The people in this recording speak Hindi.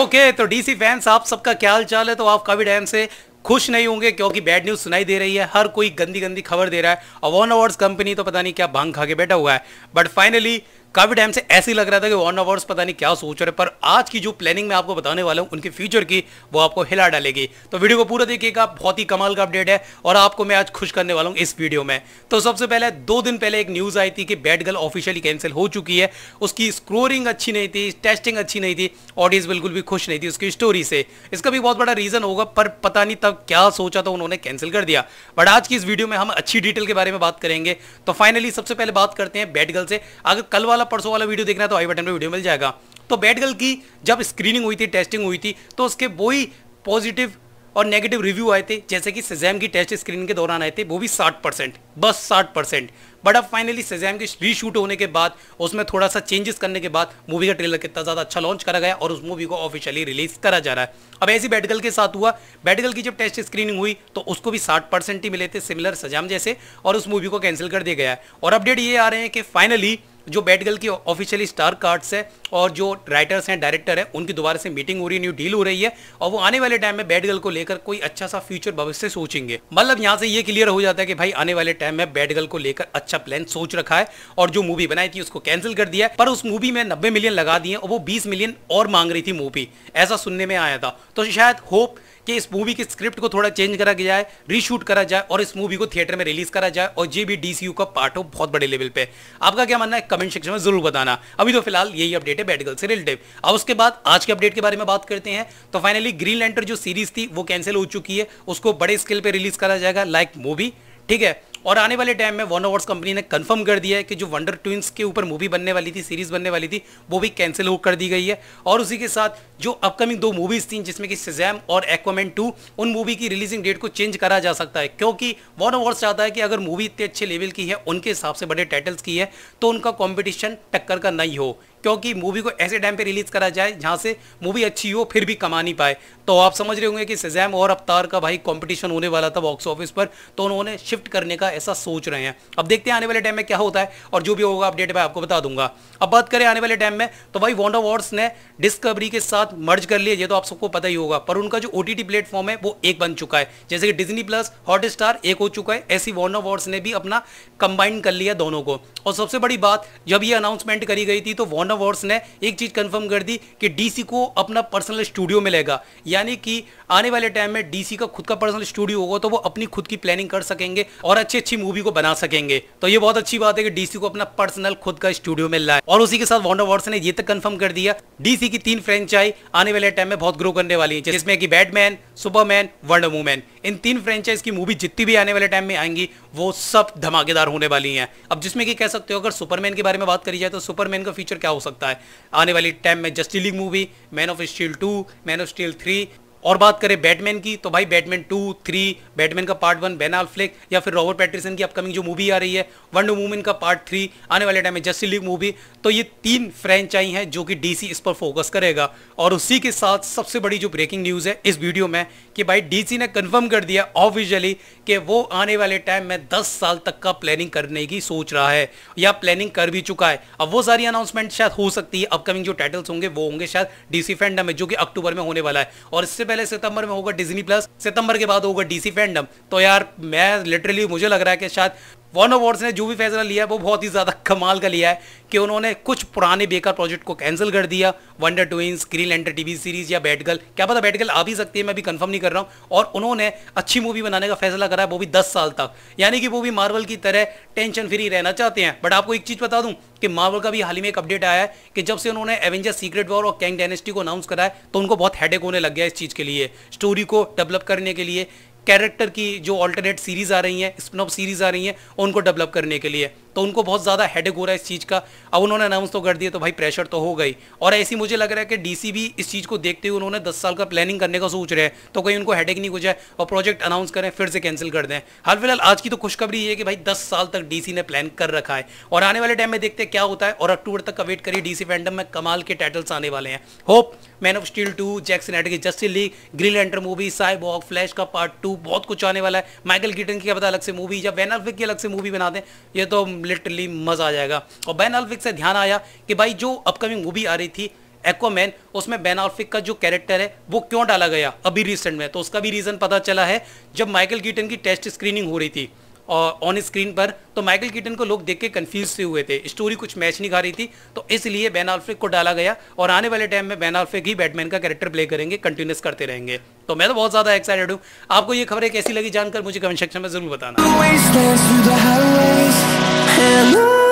ओके तो डीसी फैंस आप सबका क्या हाल चाल है तो आप कभी टाइम से खुश नहीं होंगे क्योंकि बैड न्यूज़ सुनाई दे रही है हर कोई गंदी गंदी खबर दे रहा है अवॉन अवार्ड्स कंपनी तो पता नहीं क्या भांग खा के बैठा हुआ है बट फाइनली काफी टाइम से ऐसे लग रहा था कि वॉर्न अवर्स पता नहीं क्या सोच रहे पर आज की जो प्लानिंग मैं आपको बताने वाला हूँ उनके फ्यूचर की वो आपको हिला डालेगी तो वीडियो को पूरा देखिएगा बहुत ही कमाल का अपडेट है और आपको मैं आज खुश करने वाला हूँ इस वीडियो में तो सबसे पहले दो दिन पहले एक न्यूज़ आई थी कि बैट गर्ल ऑफिशियली कैंसिल हो चुकी है उसकी स्कोरिंग अच्छी नहीं थी टेस्टिंग अच्छी नहीं थी ऑडियंस बिल्कुल भी खुश नहीं थी उसकी स्टोरी से इसका भी बहुत बड़ा रीज़न होगा पर पता नहीं तब क्या सोचा था उन्होंने कैंसिल कर दिया बट आज की इस वीडियो में हम अच्छी डिटेल के बारे में बात करेंगे तो फाइनली सबसे पहले बात करते हैं बैट गर्ल से अगर कल वाला वाला परसों वाला वीडियो देखना है तो आई बटन पर वीडियो मिल जाएगा तो बैट गर्ल की जब स्क्रीनिंग हुई थी टेस्टिंग हुई थी तो उसके वही पॉजिटिव और नेगेटिव रिव्यू आए थे जैसे कि सजैम की टेस्ट स्क्रीनिंग के दौरान आए थे वो भी 60 परसेंट बस 60 परसेंट बट अब फाइनली सजैम के रीशूट होने के बाद उसमें थोड़ा सा चेंजेस करने के बाद मूवी का ट्रेलर कितना ज़्यादा अच्छा लॉन्च करा गया और उस मूवी को ऑफिशियली रिलीज करा जा रहा है अब ऐसी बैटगल के साथ हुआ बैटगल की जब टेस्ट स्क्रीनिंग हुई तो उसको भी साठ ही मिले थे सिमिलर सजैम जैसे और उस मूवी को कैंसिल कर दिया गया और अपडेट ये आ रहे हैं कि फाइनली जो बैट गर्ल की ऑफिशियली स्टार कार्ड्स है और जो राइटर्स हैं डायरेक्टर हैं उनकी दोबारा से मीटिंग हो रही है न्यू डील हो रही है और वो आने वाले टाइम में बैट गर्ल को लेकर कोई अच्छा सा फ्यूचर भविष्य सोचेंगे मतलब यहाँ से ये क्लियर हो जाता है कि भाई आने वाले टाइम में बैट गर्ल को लेकर अच्छा प्लान सोच रखा है और जो मूवी बनाई थी उसको कैंसिल कर दिया पर उस मूवी में नब्बे मिलियन लगा दिए और वो बीस मिलियन और मांग रही थी मूवी ऐसा सुनने में आया था तो शायद होप कि इस मूवी की स्क्रिप्ट को थोड़ा चेंज करा जाए रीशूट करा जाए और इस मूवी को थिएटर में रिलीज करा जाए और ये भी डीसीयू का पार्ट हो बहुत बड़े लेवल पे आपका क्या मानना है कमेंट सेक्शन में जरूर बताना अभी तो फिलहाल यही अपडेट है बैटगल से रिलेटिव अब उसके बाद आज के अपडेट के बारे में बात करते हैं तो फाइनली ग्रीन लैंटर जो सीरीज थी वो कैंसिल हो चुकी है उसको बड़े स्केल पर रिलीज करा जाएगा लाइक मूवी ठीक है और आने वाले टाइम में वन वॉर्ड्स कंपनी ने कंफर्म कर दिया है कि जो वंडर ट्विंस के ऊपर मूवी बनने वाली थी सीरीज बनने वाली थी वो भी कैंसिल हो कर दी गई है और उसी के साथ जो अपकमिंग दो मूवीज़ थी जिसमें कि सिजैम और एक्वामैन टू उन मूवी की रिलीजिंग डेट को चेंज करा जा सकता है क्योंकि वन वॉर्ड्स चाहता है कि अगर मूवी इतने अच्छे लेवल की है उनके हिसाब से बड़े टाइटल्स की है तो उनका कॉम्पिटिशन टक्कर का नहीं हो क्योंकि मूवी को ऐसे टाइम पे रिलीज़ करा जाए जहाँ से मूवी अच्छी हो फिर भी कमा नहीं पाए तो आप समझ रहे होंगे कि सजैम और अवतार का भाई कंपटीशन होने वाला था बॉक्स ऑफिस पर तो उन्होंने शिफ्ट करने का ऐसा सोच रहे हैं अब देखते हैं आने वाले टाइम में क्या होता है और जो भी होगा अपडेट मैं आपको बता दूंगा अब बात करें आने वाले टाइम में तो भाई वॉन्डर वॉर्ड्स ने डिस्कवरी के साथ मर्ज कर लिया ये तो आप सबको पता ही होगा पर उनका जो ओ टी प्लेटफॉर्म है वो एक बन चुका है जैसे कि डिजनी प्लस हॉट एक हो चुका है ऐसी वॉर्नर वॉर्ड्स ने भी अपना कंबाइन कर लिया दोनों को और सबसे बड़ी बात जब ये अनाउंसमेंट करी गई थी तो वॉर्नर अर्नब वॉर्स ने एक चीज़ कंफर्म कर दी कि डीसी को अपना पर्सनल स्टूडियो मिलेगा यानी कि आने वाले टाइम में डीसी का खुद का पर्सनल स्टूडियो होगा तो वो अपनी खुद की प्लानिंग कर सकेंगे और अच्छी अच्छी मूवी को बना सकेंगे तो ये बहुत अच्छी बात है कि डीसी को अपना पर्सनल खुद का स्टूडियो मिल रहा है और उसी के साथ वॉन्डर वॉर्स ने ये तक कंफर्म कर दिया डीसी की तीन फ्रेंचाइज आने वाले टाइम में बहुत ग्रो करने वाली है जिसमें की बैटमैन सुपरमैन वंडर वूमैन इन तीन फ्रेंचाइज की मूवी जितनी भी आने वाले टाइम में आएंगी वो सब धमाकेदार होने वाली है अब जिसमें कि कह सकते हो अगर सुपरमैन के बारे में बात करी जाए तो सुपरमैन का फीचर क्या हो सकता है आने वाली टाइम में Justice League movie Man of Steel two Man of Steel three और बात करें बैटमैन की तो भाई बैटमैन टू थ्री बैटमैन का पार्ट वन बेनाल फ्लेक या फिर रॉबर्ट पैट्रिसन की अपकमिंग जो मूवी आ रही है वंडर वूमेन का पार्ट थ्री आने वाले टाइम में जस्टिस लीग मूवी तो ये तीन फ्रेंचाइज हैं जो कि डीसी इस पर फोकस करेगा और उसी के साथ सबसे बड़ी जो ब्रेकिंग न्यूज़ है इस वीडियो में कि भाई डीसी ने कन्फर्म कर दिया ऑफिशियली कि वो आने वाले टाइम में दस साल तक का प्लानिंग करने की सोच रहा है या प्लानिंग कर भी चुका है अब वो सारी अनाउंसमेंट शायद हो सकती है अपकमिंग जो टाइटल्स होंगे वो होंगे शायद डीसी सी में जो कि अक्टूबर में होने वाला है और इससे पहले सितंबर में होगा डिजनी प्लस सितंबर के बाद होगा डीसी फैंडम तो यार मैं लिटरली मुझे लग रहा है कि शायद वॉर्नर वॉर्ड्स ने जो भी फैसला लिया है वो बहुत ही ज़्यादा कमाल का लिया है कि उन्होंने कुछ पुराने बेकार प्रोजेक्ट को कैंसिल कर दिया Wonder Twins Green Lantern TV series या बैटगल क्या पता बैटगल आ भी सकती है मैं भी कंफर्म नहीं कर रहा हूँ और उन्होंने अच्छी मूवी बनाने का फैसला करा है वो भी दस साल तक यानी कि वो भी मार्वल की तरह टेंशन फ्री रहना चाहते हैं बट आपको एक चीज़ बता दूँ कि मार्वल का भी हाल ही में एक अपडेट आया है कि जब से उन्होंने एवेंजर सीक्रेट वॉर और कैंग डायनेस्टी को अनाउंस करा है तो उनको बहुत हैडेक होने लग गया इस चीज़ के लिए स्टोरी को डेवलप करने के लिए कैरेक्टर की जो ऑल्टरनेट सीरीज आ रही हैं स्पिन ऑफ सीरीज आ रही हैं उनको डेवलप करने के लिए तो उनको बहुत ज़्यादा हेडेक हो रहा है इस चीज़ का अब उन्होंने अनाउंस तो कर दिया तो भाई प्रेशर तो हो गई और ऐसी मुझे लग रहा है कि डी भी इस चीज़ को देखते हुए उन्होंने दस साल का प्लानिंग करने का सोच रहे हैं तो कहीं उनको हेडेक नहीं हो जाए और प्रोजेक्ट अनाउंस करें फिर से कैंसिल कर दें हाल फिलहाल आज की तो खुशखबरी है कि भाई दस साल तक डीसी ने प्लान कर रखा है और आने वाले टाइम में देखते हैं क्या होता है और अक्टूबर तक का वेट करिए डी फैंडम में कमाल के टाइटल्स आने वाले हैं hope Man of Steel two Jackson at Justice League Green Lantern movie साई बॉक फ्लैश का पार्ट टू बहुत कुछ आने वाला है माइकल गिटन की क्या पता अलग से मूवी या अल्फिक की अलग से मूवी बना दें ये तो लिटरली मज़ा आ जाएगा और बैन अल्फिक से ध्यान आया कि भाई जो अपकमिंग मूवी आ रही थी एक्वामैन उसमें बैन ऑल्फिक का जो कैरेक्टर है वो क्यों डाला गया अभी रिसेंट में तो उसका भी रीज़न पता चला है जब माइकल कीटन की टेस्ट स्क्रीनिंग हो रही थी और ऑन स्क्रीन पर तो माइकल कीटन को लोग देख के कन्फ्यूज से हुए थे स्टोरी कुछ मैच नहीं खा रही थी तो इसलिए बैन ऑल्फ्रिक को डाला गया और आने वाले टाइम में बैन ऑल्फ्रिक ही बैटमैन का कैरेक्टर प्ले करेंगे कंटिन्यूस करते रहेंगे तो मैं तो बहुत ज़्यादा एक्साइटेड हूँ आपको ये खबरें कैसी लगी जानकर मुझे कमेंट सेक्शन में ज़रूर बताना and